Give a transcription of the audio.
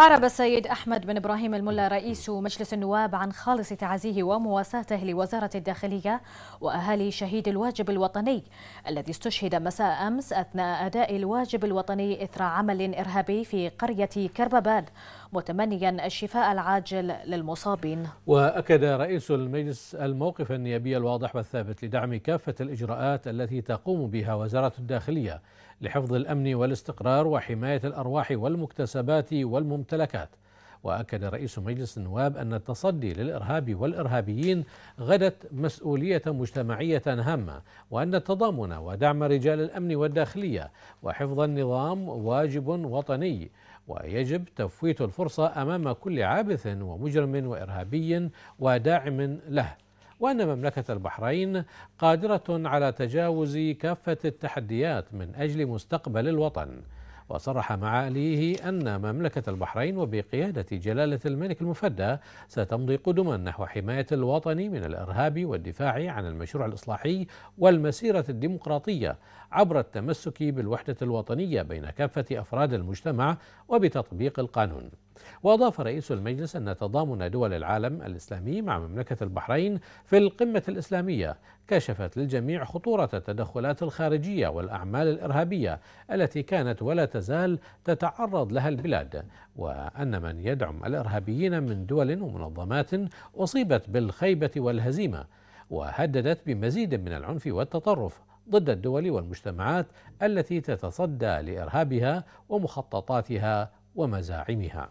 أعرب السيد أحمد بن إبراهيم الملا رئيس مجلس النواب عن خالص تعزيه ومواساته لوزارة الداخلية وأهالي شهيد الواجب الوطني الذي استشهد مساء أمس أثناء أداء الواجب الوطني إثر عمل إرهابي في قرية كربباد متمنيا الشفاء العاجل للمصابين وأكد رئيس المجلس الموقف النيابي الواضح والثابت لدعم كافة الإجراءات التي تقوم بها وزارة الداخلية لحفظ الأمن والاستقرار وحماية الأرواح والمكتسبات والممتلكات الممتلكات وأكد رئيس مجلس النواب أن التصدي للإرهاب والإرهابيين غدت مسؤولية مجتمعية هامة وأن التضامن ودعم رجال الأمن والداخلية وحفظ النظام واجب وطني ويجب تفويت الفرصة أمام كل عابث ومجرم وإرهابي وداعم له وأن مملكة البحرين قادرة على تجاوز كافة التحديات من أجل مستقبل الوطن وصرح معاليه أن مملكة البحرين وبقيادة جلالة الملك المفدى ستمضي قدما نحو حماية الوطن من الإرهاب والدفاع عن المشروع الإصلاحي والمسيرة الديمقراطية عبر التمسك بالوحدة الوطنية بين كافة أفراد المجتمع وبتطبيق القانون وأضاف رئيس المجلس أن تضامن دول العالم الإسلامي مع مملكة البحرين في القمة الإسلامية كشفت للجميع خطورة التدخلات الخارجية والأعمال الإرهابية التي كانت ولا تزال تتعرض لها البلاد وأن من يدعم الإرهابيين من دول ومنظمات أصيبت بالخيبة والهزيمة وهددت بمزيد من العنف والتطرف ضد الدول والمجتمعات التي تتصدى لإرهابها ومخططاتها ومزاعمها